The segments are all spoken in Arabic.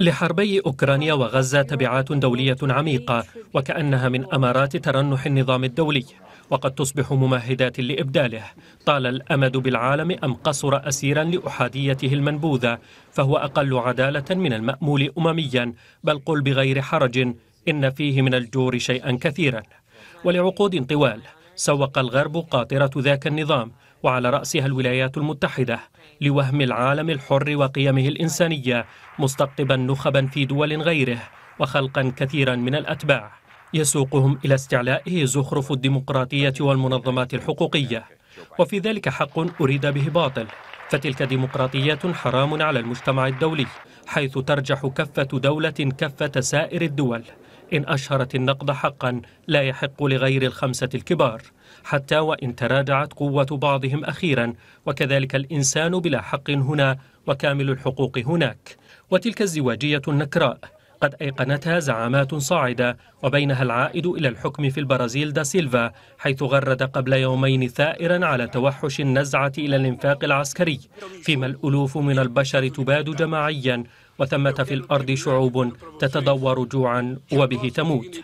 لحربي أوكرانيا وغزة تبعات دولية عميقة وكأنها من أمارات ترنح النظام الدولي وقد تصبح ممهدات لإبداله طال الأمد بالعالم أم قصر أسيرا لأحاديته المنبوذة فهو أقل عدالة من المأمول أمميا بل قل بغير حرج إن فيه من الجور شيئا كثيرا ولعقود طوال سوق الغرب قاطرة ذاك النظام وعلى رأسها الولايات المتحدة لوهم العالم الحر وقيمه الإنسانية مستقطبا نخبا في دول غيره وخلقا كثيرا من الأتباع يسوقهم إلى استعلائه زخرف الديمقراطية والمنظمات الحقوقية وفي ذلك حق أريد به باطل فتلك ديمقراطية حرام على المجتمع الدولي حيث ترجح كفة دولة كفة سائر الدول إن أشهرت النقد حقا لا يحق لغير الخمسة الكبار حتى وإن تراجعت قوة بعضهم أخيرا وكذلك الإنسان بلا حق هنا وكامل الحقوق هناك وتلك الزواجية النكراء قد أيقنتها زعامات صاعدة وبينها العائد إلى الحكم في البرازيل دا سيلفا حيث غرد قبل يومين ثائرا على توحش النزعة إلى الانفاق العسكري فيما الألوف من البشر تباد جماعيا وثمة في الأرض شعوب تتدور جوعا وبه تموت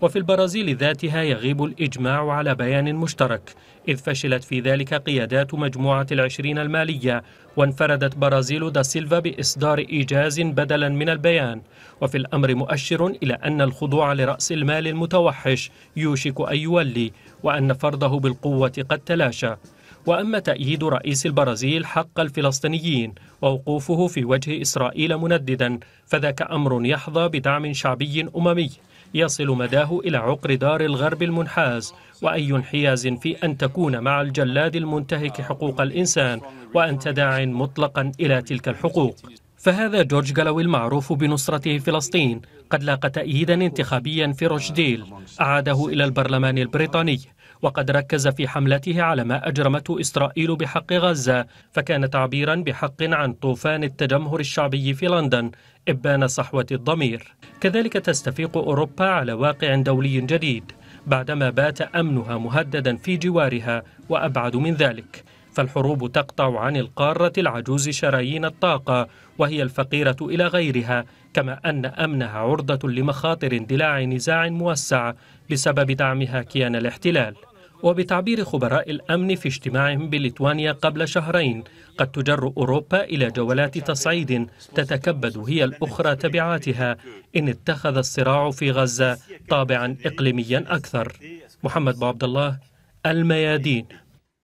وفي البرازيل ذاتها يغيب الإجماع على بيان مشترك إذ فشلت في ذلك قيادات مجموعة العشرين المالية وانفردت برازيل دا سيلفا بإصدار إيجاز بدلا من البيان وفي الأمر مؤشر إلى أن الخضوع لرأس المال المتوحش يوشك أن يولي وأن فرضه بالقوة قد تلاشى وأما تأييد رئيس البرازيل حق الفلسطينيين ووقوفه في وجه إسرائيل منددا فذاك أمر يحظى بدعم شعبي أممي يصل مداه إلى عقر دار الغرب المنحاز وأي انحياز في أن تكون مع الجلاد المنتهك حقوق الإنسان وأنت داع مطلقا إلى تلك الحقوق فهذا جورج جالوي المعروف بنصرته فلسطين قد لاقى تأييدا انتخابيا في روشديل أعاده إلى البرلمان البريطاني وقد ركز في حملته على ما أجرمته إسرائيل بحق غزة فكان تعبيرا بحق عن طوفان التجمهر الشعبي في لندن إبان صحوة الضمير كذلك تستفيق أوروبا على واقع دولي جديد بعدما بات أمنها مهددا في جوارها وأبعد من ذلك فالحروب تقطع عن القارة العجوز شرايين الطاقة وهي الفقيرة إلى غيرها كما أن أمنها عرضة لمخاطر اندلاع نزاع موسع بسبب دعمها كيان الاحتلال وبتعبير خبراء الأمن في اجتماعهم بليتوانيا قبل شهرين قد تجر أوروبا إلى جولات تصعيد تتكبد هي الأخرى تبعاتها إن اتخذ الصراع في غزة طابعا إقليميا أكثر محمد عبد الله الميادين